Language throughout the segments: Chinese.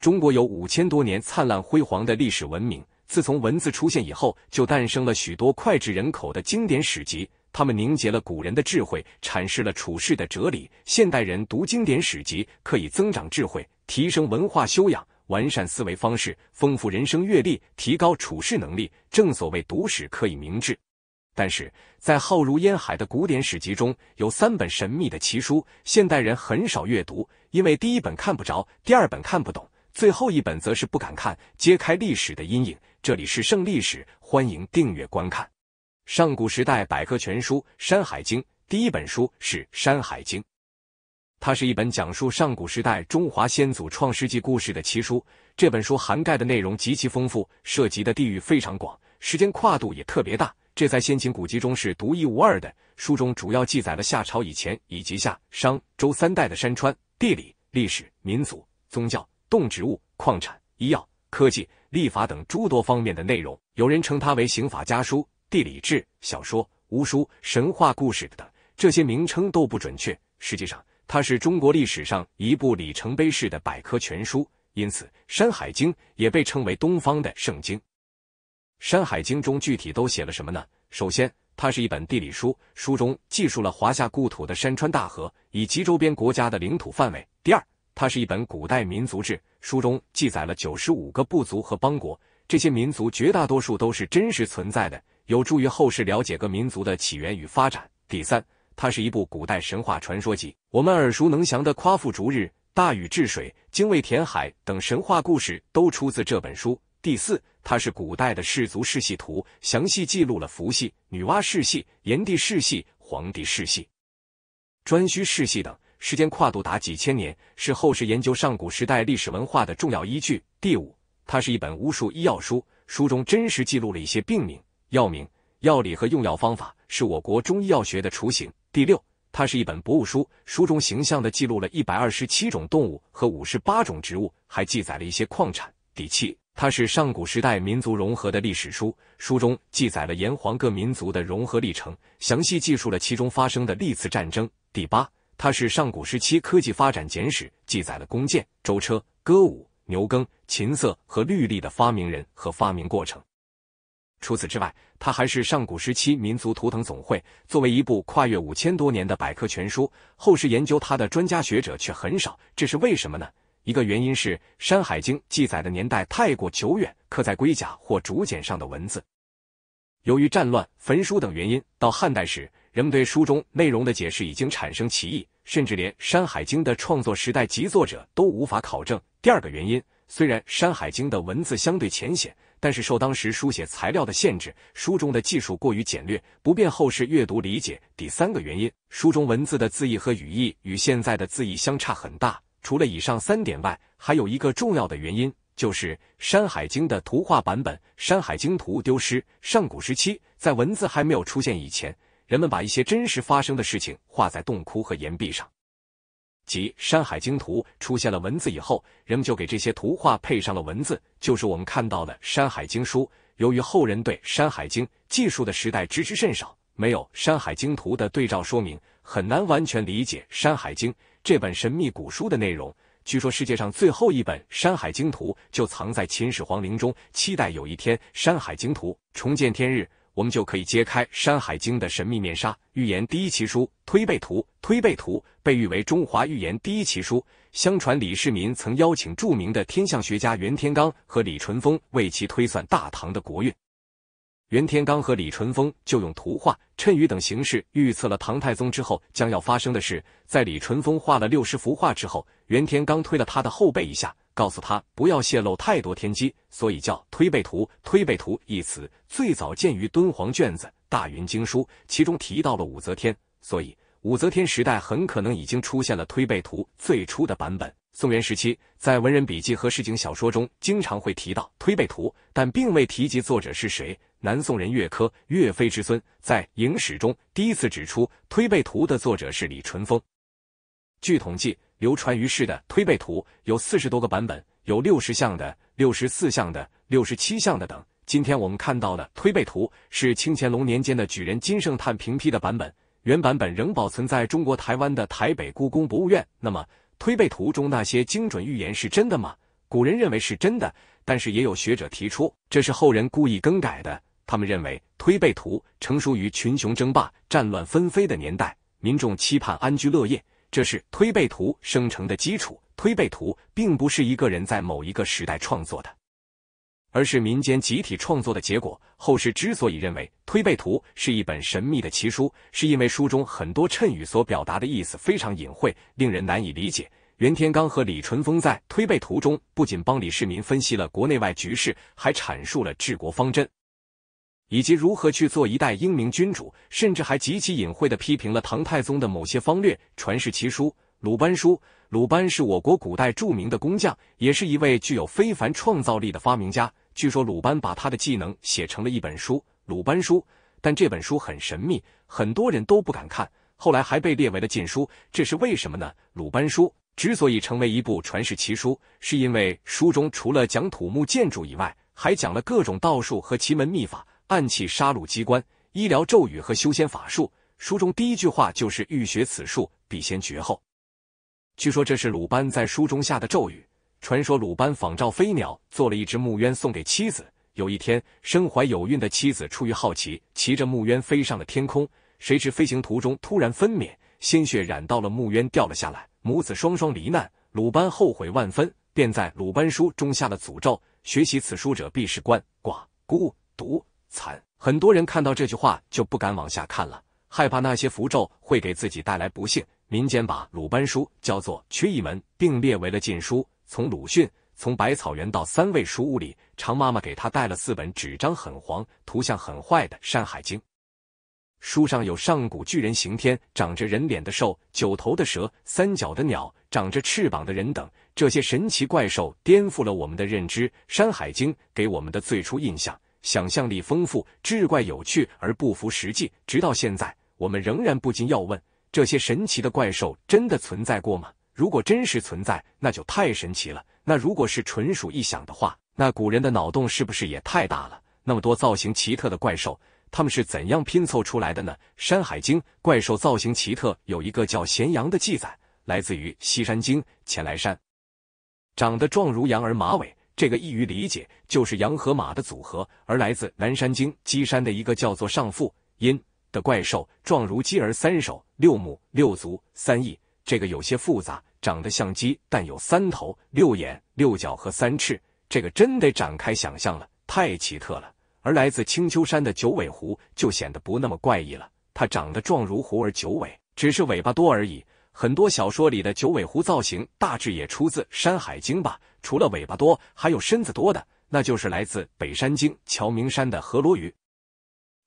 中国有五千多年灿烂辉煌的历史文明。自从文字出现以后，就诞生了许多脍炙人口的经典史籍。他们凝结了古人的智慧，阐释了处世的哲理。现代人读经典史籍，可以增长智慧，提升文化修养，完善思维方式，丰富人生阅历，提高处事能力。正所谓“读史可以明智”。但是，在浩如烟海的古典史籍中，有三本神秘的奇书，现代人很少阅读，因为第一本看不着，第二本看不懂。最后一本则是不敢看，揭开历史的阴影。这里是胜历史，欢迎订阅观看《上古时代百科全书·山海经》。第一本书是《山海经》，它是一本讲述上古时代中华先祖创世纪故事的奇书。这本书涵盖的内容极其丰富，涉及的地域非常广，时间跨度也特别大，这在先秦古籍中是独一无二的。书中主要记载了夏朝以前以及夏、商、周三代的山川、地理、历史、民族、宗教。动植物、矿产、医药、科技、立法等诸多方面的内容，有人称它为《刑法家书》《地理志》小说、巫书、神话故事等，这些名称都不准确。实际上，它是中国历史上一部里程碑式的百科全书，因此《山海经》也被称为东方的圣经。《山海经》中具体都写了什么呢？首先，它是一本地理书，书中记述了华夏故土的山川大河以及周边国家的领土范围。第二，它是一本古代民族志，书中记载了九十五个部族和邦国，这些民族绝大多数都是真实存在的，有助于后世了解各民族的起源与发展。第三，它是一部古代神话传说集，我们耳熟能详的夸父逐日、大禹治水、精卫填海等神话故事都出自这本书。第四，它是古代的氏族世系图，详细记录了伏羲、女娲世系、炎帝世系、黄帝世系、颛顼世系等。时间跨度达几千年，是后世研究上古时代历史文化的重要依据。第五，它是一本巫术医药书，书中真实记录了一些病名、药名、药理和用药方法，是我国中医药学的雏形。第六，它是一本博物书，书中形象的记录了一百二十七种动物和五十八种植物，还记载了一些矿产。第七，它是上古时代民族融合的历史书，书中记载了炎黄各民族的融合历程，详细记述了其中发生的历次战争。第八。它是上古时期科技发展简史，记载了弓箭、舟车、歌舞、牛耕、琴瑟和律历的发明人和发明过程。除此之外，它还是上古时期民族图腾总会。作为一部跨越五千多年的百科全书，后世研究它的专家学者却很少，这是为什么呢？一个原因是《山海经》记载的年代太过久远，刻在龟甲或竹简上的文字，由于战乱、焚书等原因，到汉代时。人们对书中内容的解释已经产生歧义，甚至连《山海经》的创作时代及作者都无法考证。第二个原因，虽然《山海经》的文字相对浅显，但是受当时书写材料的限制，书中的技术过于简略，不便后世阅读理解。第三个原因，书中文字的字义和语义与现在的字义相差很大。除了以上三点外，还有一个重要的原因，就是《山海经》的图画版本《山海经图》丢失。上古时期，在文字还没有出现以前。人们把一些真实发生的事情画在洞窟和岩壁上，即《山海经图》出现了文字以后，人们就给这些图画配上了文字，就是我们看到的《山海经》书。由于后人对《山海经》技术的时代知之甚少，没有《山海经图》的对照说明，很难完全理解《山海经》这本神秘古书的内容。据说世界上最后一本《山海经图》就藏在秦始皇陵中，期待有一天《山海经图》重见天日。我们就可以揭开《山海经》的神秘面纱。预言第一奇书《推背图》，《推背图》被誉为中华预言第一奇书。相传李世民曾邀请著名的天象学家袁天罡和李淳风为其推算大唐的国运。袁天罡和李淳风就用图画、谶语等形式预测了唐太宗之后将要发生的事。在李淳风画了六十幅画之后，袁天罡推了他的后背一下。告诉他不要泄露太多天机，所以叫推背图。推背图一词最早见于敦煌卷子《大云经书》，其中提到了武则天，所以武则天时代很可能已经出现了推背图最初的版本。宋元时期，在文人笔记和市井小说中经常会提到推背图，但并未提及作者是谁。南宋人岳珂、岳飞之孙在《影史》中第一次指出推背图的作者是李淳风。据统计。流传于世的推背图有四十多个版本，有六十项的、六十四项的、六十七项的等。今天我们看到的推背图是清乾隆年间的举人金圣叹评批的版本，原版本仍保存在中国台湾的台北故宫博物院。那么，推背图中那些精准预言是真的吗？古人认为是真的，但是也有学者提出这是后人故意更改的。他们认为推背图成熟于群雄争霸、战乱纷飞的年代，民众期盼安居乐业。这是推背图生成的基础。推背图并不是一个人在某一个时代创作的，而是民间集体创作的结果。后世之所以认为推背图是一本神秘的奇书，是因为书中很多谶语所表达的意思非常隐晦，令人难以理解。袁天罡和李淳风在推背图中不仅帮李世民分析了国内外局势，还阐述了治国方针。以及如何去做一代英明君主，甚至还极其隐晦地批评了唐太宗的某些方略。传世奇书《鲁班书》，鲁班是我国古代著名的工匠，也是一位具有非凡创造力的发明家。据说鲁班把他的技能写成了一本书《鲁班书》，但这本书很神秘，很多人都不敢看。后来还被列为了禁书，这是为什么呢？《鲁班书》之所以成为一部传世奇书，是因为书中除了讲土木建筑以外，还讲了各种道术和奇门秘法。暗器、杀戮机关、医疗咒语和修仙法术。书中第一句话就是“欲学此术，必先绝后”。据说这是鲁班在书中下的咒语。传说鲁班仿照飞鸟做了一只木鸢送给妻子。有一天，身怀有孕的妻子出于好奇，骑着木鸢飞上了天空。谁知飞行途中突然分娩，鲜血染到了木鸢，掉了下来，母子双双罹难。鲁班后悔万分，便在鲁班书中下了诅咒：学习此书者必是鳏寡孤独。惨，很多人看到这句话就不敢往下看了，害怕那些符咒会给自己带来不幸。民间把《鲁班书》叫做“缺一门”，并列为了禁书。从鲁迅《从百草园到三味书屋》里，常妈妈给他带了四本纸张很黄、图像很坏的《山海经》，书上有上古巨人刑天、长着人脸的兽、九头的蛇、三角的鸟、长着翅膀的人等这些神奇怪兽，颠覆了我们的认知。《山海经》给我们的最初印象。想象力丰富、志怪有趣而不符实际，直到现在，我们仍然不禁要问：这些神奇的怪兽真的存在过吗？如果真实存在，那就太神奇了。那如果是纯属臆想的话，那古人的脑洞是不是也太大了？那么多造型奇特的怪兽，它们是怎样拼凑出来的呢？《山海经》怪兽造型奇特，有一个叫咸阳的记载，来自于《西山经》前来山，长得状如羊而马尾。这个易于理解，就是羊和马的组合，而来自南山经鸡山的一个叫做上父因的怪兽，状如鸡而三首六目六足三翼。这个有些复杂，长得像鸡，但有三头六眼六角和三翅。这个真得展开想象了，太奇特了。而来自青丘山的九尾狐就显得不那么怪异了，它长得状如狐而九尾，只是尾巴多而已。很多小说里的九尾狐造型大致也出自《山海经》吧。除了尾巴多，还有身子多的，那就是来自北山经乔明山的河罗鱼，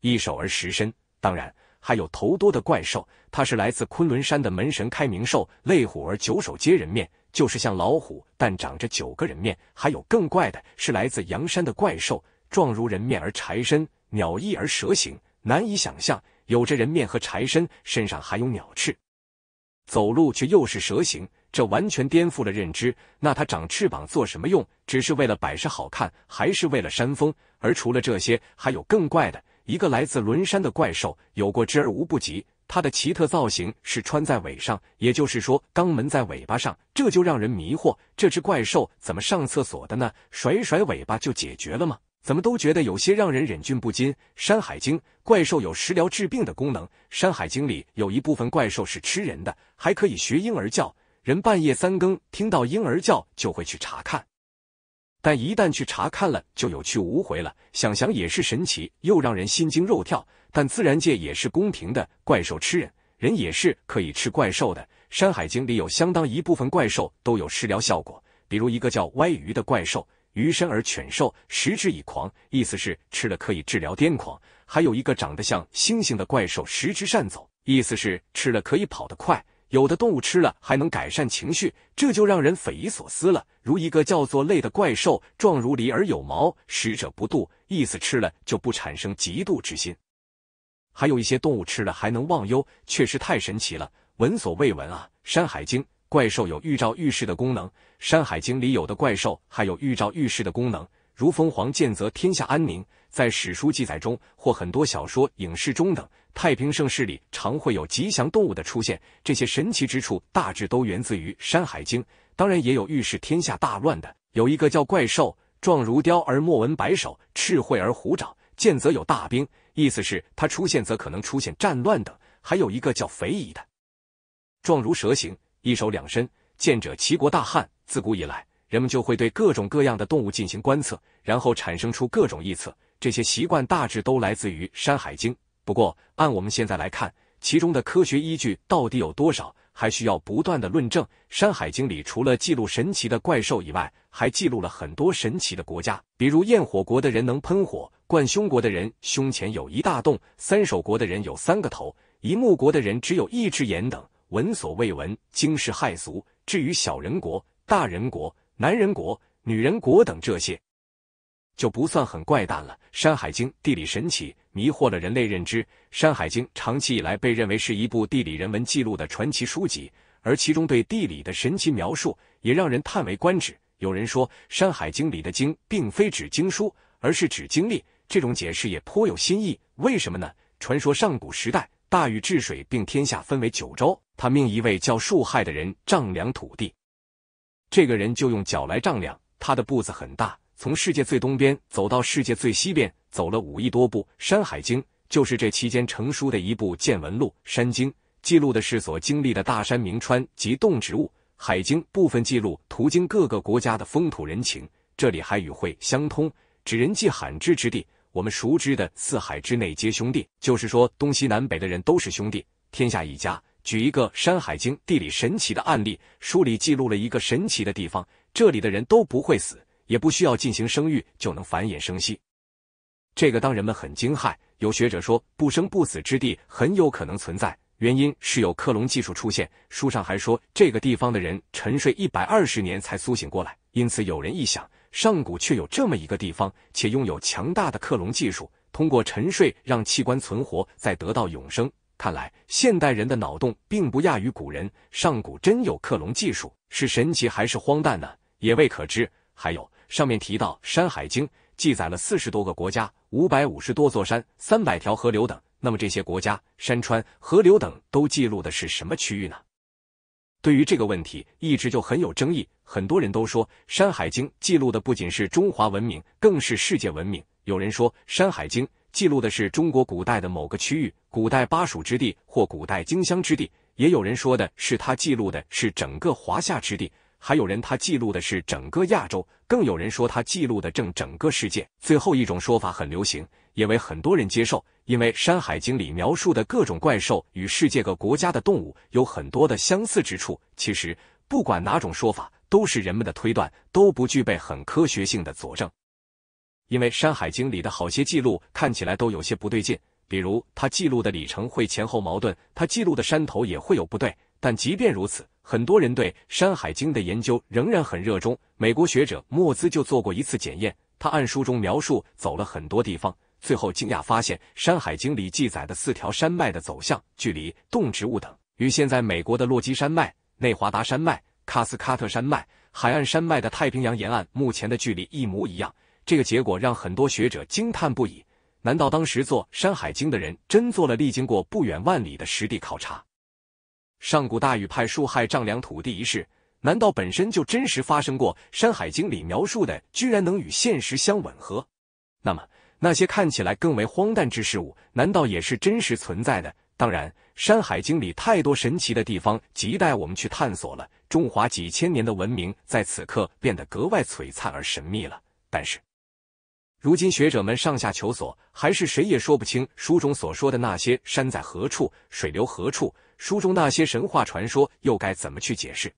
一手而十身。当然，还有头多的怪兽，它是来自昆仑山的门神开明兽，类虎而九手接人面，就是像老虎，但长着九个人面。还有更怪的是来自阳山的怪兽，状如人面而柴身，鸟翼而蛇形，难以想象，有着人面和柴身，身上还有鸟翅。走路却又是蛇形，这完全颠覆了认知。那它长翅膀做什么用？只是为了摆设好看，还是为了扇风？而除了这些，还有更怪的。一个来自轮山的怪兽，有过之而无不及。它的奇特造型是穿在尾上，也就是说肛门在尾巴上，这就让人迷惑。这只怪兽怎么上厕所的呢？甩甩尾巴就解决了吗？怎么都觉得有些让人忍俊不禁。《山海经》怪兽有食疗治病的功能，《山海经》里有一部分怪兽是吃人的，还可以学婴儿叫。人半夜三更听到婴儿叫，就会去查看，但一旦去查看了，就有去无回了。想想也是神奇，又让人心惊肉跳。但自然界也是公平的，怪兽吃人，人也是可以吃怪兽的。《山海经》里有相当一部分怪兽都有食疗效果，比如一个叫歪鱼的怪兽。鱼身而犬兽，食之以狂，意思是吃了可以治疗癫狂。还有一个长得像猩猩的怪兽，食之善走，意思是吃了可以跑得快。有的动物吃了还能改善情绪，这就让人匪夷所思了。如一个叫做类的怪兽，状如狸而有毛，食者不妒，意思吃了就不产生嫉妒之心。还有一些动物吃了还能忘忧，确实太神奇了，闻所未闻啊，《山海经》。怪兽有预兆预示的功能，《山海经》里有的怪兽还有预兆预示的功能，如凤凰见则天下安宁。在史书记载中或很多小说、影视中等，太平盛世里常会有吉祥动物的出现，这些神奇之处大致都源自于《山海经》，当然也有预示天下大乱的。有一个叫怪兽，状如雕而莫闻白首，赤喙而虎爪，见则有大兵，意思是它出现则可能出现战乱等。还有一个叫肥夷的，状如蛇形。一手两身，见者齐国大汉。自古以来，人们就会对各种各样的动物进行观测，然后产生出各种臆测。这些习惯大致都来自于《山海经》，不过按我们现在来看，其中的科学依据到底有多少，还需要不断的论证。《山海经》里除了记录神奇的怪兽以外，还记录了很多神奇的国家，比如焰火国的人能喷火，冠胸国的人胸前有一大洞，三首国的人有三个头，一目国的人只有一只眼等。闻所未闻，惊世骇俗。至于小人国、大人国、男人国、女人国等这些，就不算很怪诞了。《山海经》地理神奇，迷惑了人类认知。《山海经》长期以来被认为是一部地理人文记录的传奇书籍，而其中对地理的神奇描述也让人叹为观止。有人说，《山海经》里的“经”并非指经书，而是指经历。这种解释也颇有新意。为什么呢？传说上古时代，大禹治水，并天下分为九州。他命一位叫树害的人丈量土地，这个人就用脚来丈量，他的步子很大，从世界最东边走到世界最西边，走了五亿多步。《山海经》就是这期间成书的一部见闻录，《山经》记录的是所经历的大山名川及动植物，《海经》部分记录途经各个国家的风土人情。这里还与会相通，指人迹罕至之地。我们熟知的“四海之内皆兄弟”，就是说东西南北的人都是兄弟，天下一家。举一个《山海经》地理神奇的案例，书里记录了一个神奇的地方，这里的人都不会死，也不需要进行生育就能繁衍生息。这个当人们很惊骇，有学者说不生不死之地很有可能存在，原因是有克隆技术出现。书上还说这个地方的人沉睡一百二十年才苏醒过来，因此有人一想，上古却有这么一个地方，且拥有强大的克隆技术，通过沉睡让器官存活，再得到永生。看来，现代人的脑洞并不亚于古人。上古真有克隆技术，是神奇还是荒诞呢？也未可知。还有，上面提到《山海经》记载了四十多个国家、五百五十多座山、三百条河流等。那么这些国家、山川、河流等都记录的是什么区域呢？对于这个问题，一直就很有争议。很多人都说，《山海经》记录的不仅是中华文明，更是世界文明。有人说，《山海经》。记录的是中国古代的某个区域，古代巴蜀之地或古代荆襄之地，也有人说的是他记录的是整个华夏之地，还有人他记录的是整个亚洲，更有人说他记录的正整个世界。最后一种说法很流行，也为很多人接受，因为《山海经》里描述的各种怪兽与世界各国家的动物有很多的相似之处。其实，不管哪种说法，都是人们的推断，都不具备很科学性的佐证。因为《山海经》里的好些记录看起来都有些不对劲，比如他记录的里程会前后矛盾，他记录的山头也会有不对。但即便如此，很多人对《山海经》的研究仍然很热衷。美国学者莫兹就做过一次检验，他按书中描述走了很多地方，最后惊讶发现，《山海经》里记载的四条山脉的走向、距离、动植物等，与现在美国的落基山脉、内华达山脉、喀斯喀特山脉、海岸山脉的太平洋沿岸目前的距离一模一样。这个结果让很多学者惊叹不已。难道当时做《山海经》的人真做了历经过不远万里的实地考察？上古大禹派树害丈量土地一事，难道本身就真实发生过？《山海经》里描述的居然能与现实相吻合？那么那些看起来更为荒诞之事物，难道也是真实存在的？当然，《山海经》里太多神奇的地方，亟待我们去探索了。中华几千年的文明，在此刻变得格外璀璨而神秘了。但是。如今学者们上下求索，还是谁也说不清书中所说的那些山在何处，水流何处。书中那些神话传说又该怎么去解释？